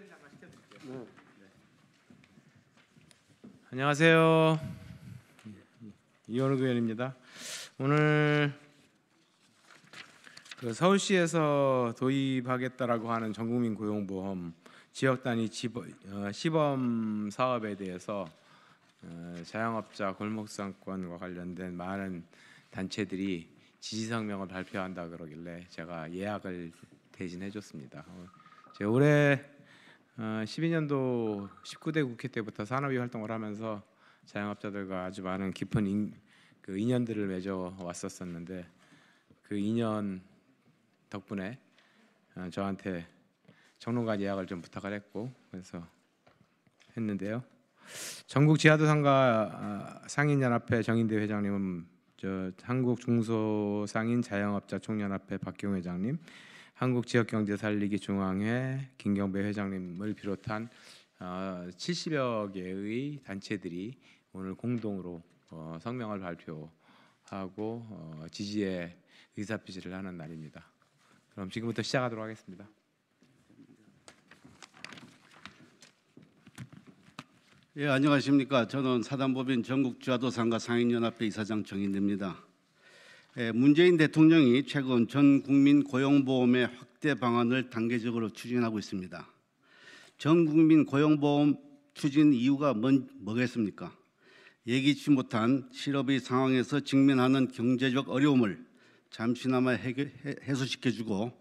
네. 네. 안녕하세요. 예, 예. 이현우 의원입니다. 오늘 그 서울시에서 도입하겠다라고 하는 전국민 고용보험 지역 단위 어, 시범 사업에 대해서 어, 자영업자 골목상권과 관련된 많은 단체들이 지지 성명을 발표한다 그러길래 제가 예약을 대신해 줬습니다. 어, 제 올해 12년도 어, 19대 국회 때부터 산업위 활동을 하면서 자영업자들과 아주 많은 깊은 인, 그 인연들을 맺어 왔었었는데 그 인연 덕분에 어, 저한테 정론관 예약을 좀 부탁을 했고 그래서 했는데요. 전국 지하도상가 아, 상인연합회 정인대 회장님은 저 한국 중소상인 자영업자 총연합회 박경 회장님, 한국 지역 경제 살리기 중앙회 김경배 회장님을 비롯한 70여 어, 개의 단체들이 오늘 공동으로 어, 성명을 발표하고 어, 지지의 의사 표시를 하는 날입니다. 그럼 지금부터 시작하도록 하겠습니다. 예, 안녕하십니까. 저는 사단법인 전국주화도상가 상인연합회 이사장 정인입니다. 예, 문재인 대통령이 최근 전 국민 고용보험의 확대 방안을 단계적으로 추진하고 있습니다. 전 국민 고용보험 추진 이유가 뭔, 뭐겠습니까? 예기치 못한 실업의 상황에서 직면하는 경제적 어려움을 잠시나마 해결, 해소시켜주고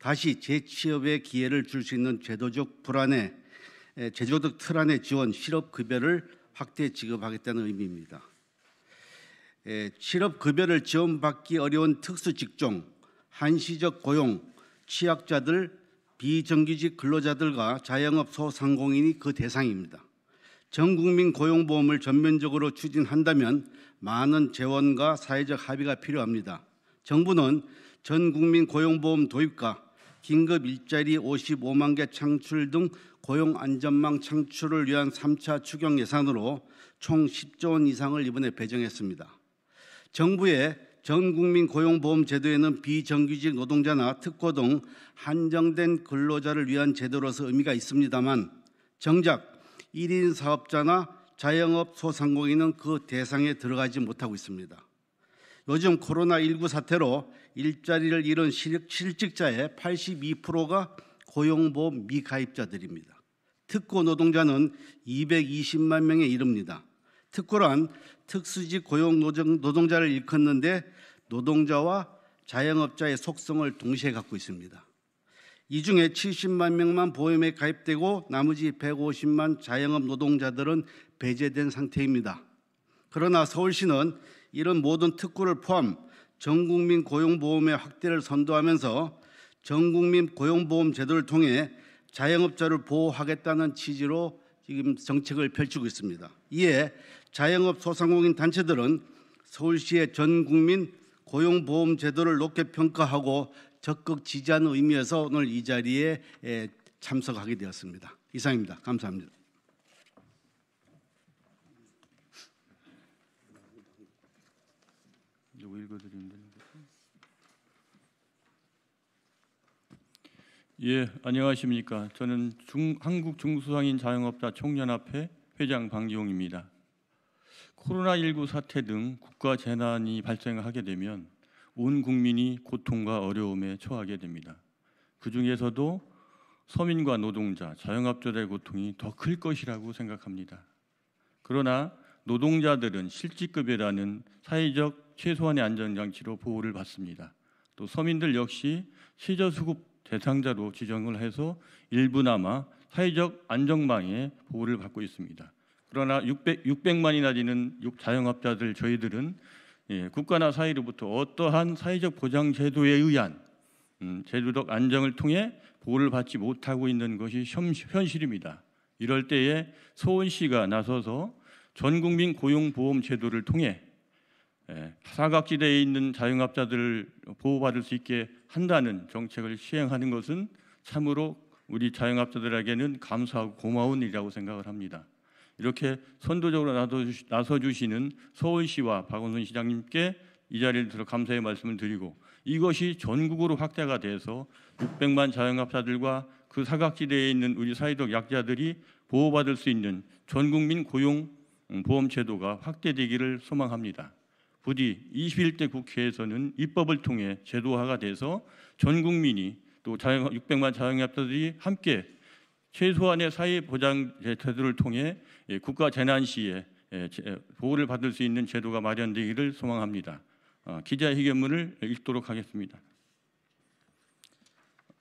다시 재취업의 기회를 줄 수 있는 제도적 불안에 예, 제조적 틀 안의 지원 실업급여를 확대 지급하겠다는 의미입니다. 예, 실업급여를 지원받기 어려운 특수직종, 한시적 고용, 취약자들, 비정규직 근로자들과 자영업 소상공인이 그 대상입니다. 전국민 고용보험을 전면적으로 추진한다면 많은 재원과 사회적 합의가 필요합니다. 정부는 전국민 고용보험 도입과 긴급 일자리 55만 개 창출 등 고용 안전망 창출을 위한 3차 추경 예산으로 총 10조 원 이상을 이번에 배정했습니다. 정부의 전 국민 고용보험 제도에는 비정규직 노동자나 특고등 한정된 근로자를 위한 제도로서 의미가 있습니다만 정작 1인 사업자나 자영업 소상공인은 그 대상에 들어가지 못하고 있습니다. 요즘 코로나19 사태로 일자리를 잃은 실직자의 82%가 고용보험 미가입자들입니다. 특고 노동자는 220만 명에 이릅니다. 특권란 특수직 고용 노동자를 일컫는데 노동자와 자영업자의 속성을 동시에 갖고 있습니다. 이 중에 70만 명만 보험에 가입되고 나머지 150만 자영업 노동자들은 배제된 상태입니다. 그러나 서울시는 이런 모든 특구를 포함 전 국민 고용보험의 확대를 선도하면서 전 국민 고용보험 제도를 통해 자영업자를 보호하겠다는 취지로 지금 정책을 펼치고 있습니다. 이에 자영업 소상공인 단체들은 서울시의 전 국민 고용보험 제도를 높게 평가하고 적극 지지하는 의미에서 오늘 이 자리에 참석하게 되었습니다. 이상입니다. 감사합니다. 읽어드리면 예, 안녕하십니까. 저는 중, 한국 중소상인 자영업자 총연합회 회장 방기용입니다. 코로나19 사태 등 국가 재난이 발생하게 되면 온 국민이 고통과 어려움에 처하게 됩니다. 그 중에서도 서민과 노동자, 자영업자들의 고통이 더 클 것이라고 생각합니다. 그러나 노동자들은 실직급여라는 사회적 최소한의 안전장치로 보호를 받습니다. 또 서민들 역시 시저수급 대상자로 지정을 해서 일부나마 사회적 안정망의 보호를 받고 있습니다. 그러나 600, 600만이나 되는 자영업자들 저희들은 예, 국가나 사회로부터 어떠한 사회적 보장 제도에 의한 음, 제도적 안정을 통해 보호를 받지 못하고 있는 것이 현실입니다. 이럴 때에 소원 씨가 나서서 전 국민 고용보험 제도를 통해 예, 사각지대에 있는 자영업자들을 보호받을 수 있게 한다는 정책을 시행하는 것은 참으로 우리 자영업자들에게는 감사하고 고마운 일이라고 생각을 합니다. 이렇게 선도적으로 나서 주시는 서울시와 박원순 시장님께 이 자리를 들어 감사의 말씀을 드리고 이것이 전국으로 확대가 돼서 600만 자영업자들과 그 사각지대에 있는 우리 사회적 약자들이 보호받을 수 있는 전국민 고용 음, 보험 제도가 확대되기를 소망합니다. 부디 21대 국회에서는 입법을 통해 제도화가 돼서 전 국민이 또 600만 자영업자들이 함께 최소한의 사회보장 제도를 통해 국가 재난 시에 예, 보호를 받을 수 있는 제도가 마련되기를 소망합니다. 어, 기자회견문을 읽도록 하겠습니다.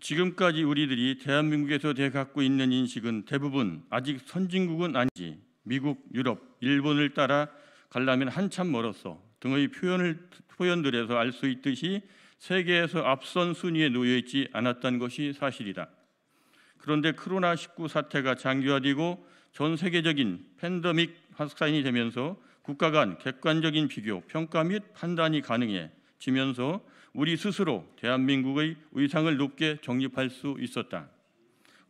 지금까지 우리들이 대한민국에서 갖고 있는 인식은 대부분 아직 선진국은 아니지 미국, 유럽, 일본을 따라 갈라면 한참 멀었어 등의 표현을 표현들에서 알 수 있듯이 세계에서 앞선 순위에 놓여 있지 않았던 것이 사실이다. 그런데 코로나19 사태가 장기화되고 전 세계적인 팬데믹 확산이 되면서 국가 간 객관적인 비교, 평가 및 판단이 가능해지면서 우리 스스로 대한민국의 의상을 높게 정립할 수 있었다.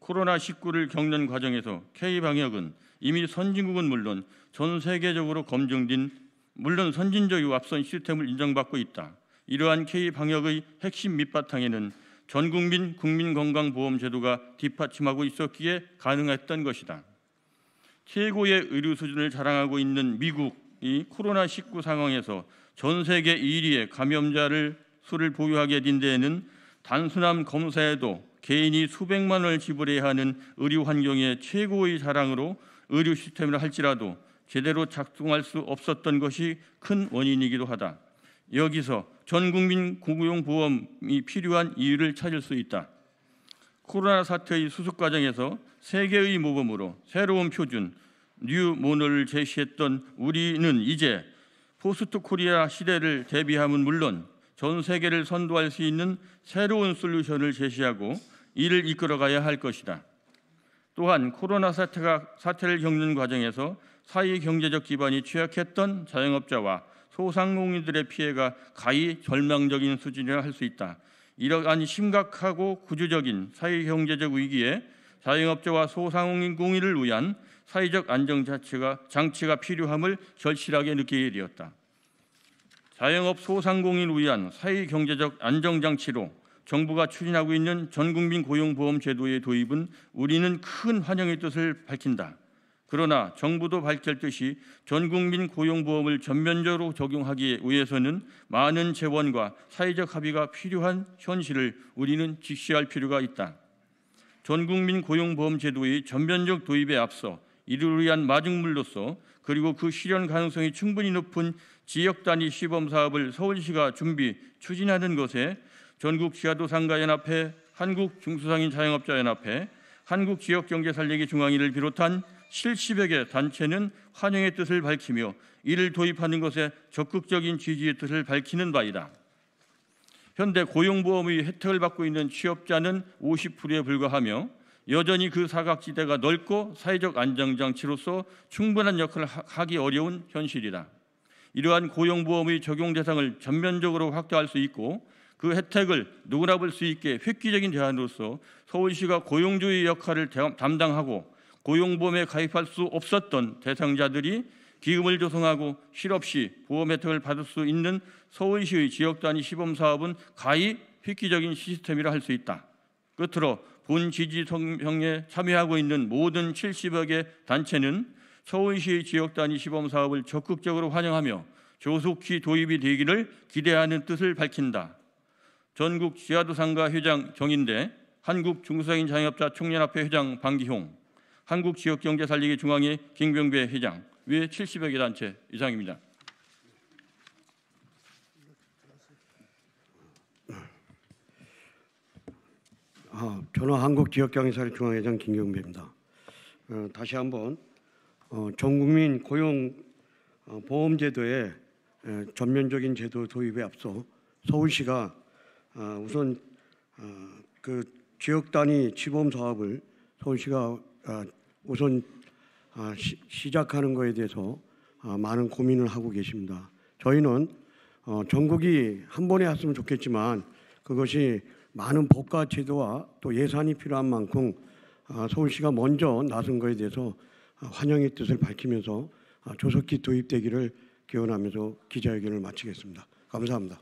코로나19를 겪는 과정에서 K방역은 이미 선진국은 물론 전 세계적으로 검증된 물론 선진적이 앞선 시스템을 인정받고 있다. 이러한 K방역의 핵심 밑바탕에는 전국민 국민건강보험제도가 뒷받침하고 있었기에 가능했던 것이다. 최고의 의료 수준을 자랑하고 있는 미국이 코로나19 상황에서 전 세계 1위의 감염자를 수를 보유하게 된 데에는 단순함 검사에도 개인이 수백만 원을 지불해야 하는 의료 환경의 최고의 자랑으로 의료 시스템을 할지라도 제대로 작동할 수 없었던 것이 큰 원인이기도 하다. 여기서 전 국민 구구용 보험이 필요한 이유를 찾을 수 있다. 코로나 사태의 수습 과정에서 세계의 모범으로 새로운 표준 뉴 모노를 제시했던 우리는 이제 포스트 코리아 시대를 대비함은 물론 전 세계를 선도할 수 있는 새로운 솔루션을 제시하고 이를 이끌어가야 할 것이다. 또한 코로나 사태가 사태를 겪는 과정에서 사회 경제적 기반이 취약했던 자영업자와 소상공인들의 피해가 가히 절망적인 수준이라 할 수 있다. 이러한 심각하고 구조적인 사회경제적 위기에 자영업자와 소상공인 공인을 위한 사회적 안정 자체가 장치가 필요함을 절실하게 느끼게 되었다. 자영업 소상공인 위한 사회경제적 안정 장치로 정부가 추진하고 있는 전국민 고용보험 제도의 도입은 우리는 큰 환영의 뜻을 밝힌다. 그러나 정부도 밝혔듯이 전 국민 고용보험을 전면적으로 적용하기 위해서는 많은 재원과 사회적 합의가 필요한 현실을 우리는 직시할 필요가 있다. 전 국민 고용보험 제도의 전면적 도입에 앞서 이를 위한 마중물로서 그리고 그 실현 가능성이 충분히 높은 지역 단위 시범 사업을 서울시가 준비 추진하는 것에 전국 지하도상가연합회, 한국중소상인자영업자연합회, 한국지역경제살리기 중앙위를 비롯한 70여 개 단체는 환영의 뜻을 밝히며 이를 도입하는 것에 적극적인 지지의 뜻을 밝히는 바이다. 현대 고용보험의 혜택을 받고 있는 취업자는 50%에 불과하며 여전히 그 사각지대가 넓고 사회적 안정장치로서 충분한 역할을 하기 어려운 현실이다. 이러한 고용보험의 적용 대상을 전면적으로 확대할 수 있고 그 혜택을 누구나 볼 수 있게 획기적인 대안으로서 서울시가 고용주의 역할을 담당하고 고용보험에 가입할 수 없었던 대상자들이 기금을 조성하고 실없이 보험 혜택을 받을 수 있는 서울시의 지역 단위 시범 사업은 가히 획기적인 시스템이라 할 수 있다. 끝으로 본 지지 성명에 참여하고 있는 모든 70여 개 단체는 서울시의 지역 단위 시범 사업을 적극적으로 환영하며 조속히 도입이 되기를 기대하는 뜻을 밝힌다. 전국 지하도상가 회장 정인대, 한국중소상인장애업자 총연합회 회장 방기홍, 한국 지역 경제 살리기 중앙회 김경배 회장 외 70여 개 단체 이상입니다. 아, 저는 한국 지역 경제 살리기 중앙회장 김경배입니다. 어, 다시 한번 어, 전국민 고용 어, 보험 제도의 에, 전면적인 제도 도입에 앞서 서울시가 어, 우선 어, 그 지역 단위 치범 사업을 서울시가 어, 우선 아, 시작하는 것에 대해서 아, 많은 고민을 하고 계십니다. 저희는 어, 전국이 한 번에 왔으면 좋겠지만 그것이 많은 법과 제도와 또 예산이 필요한 만큼 아, 서울시가 먼저 나선 것에 대해서 환영의 뜻을 밝히면서 조속히 도입되기를 기원하면서 기자회견을 마치겠습니다. 감사합니다.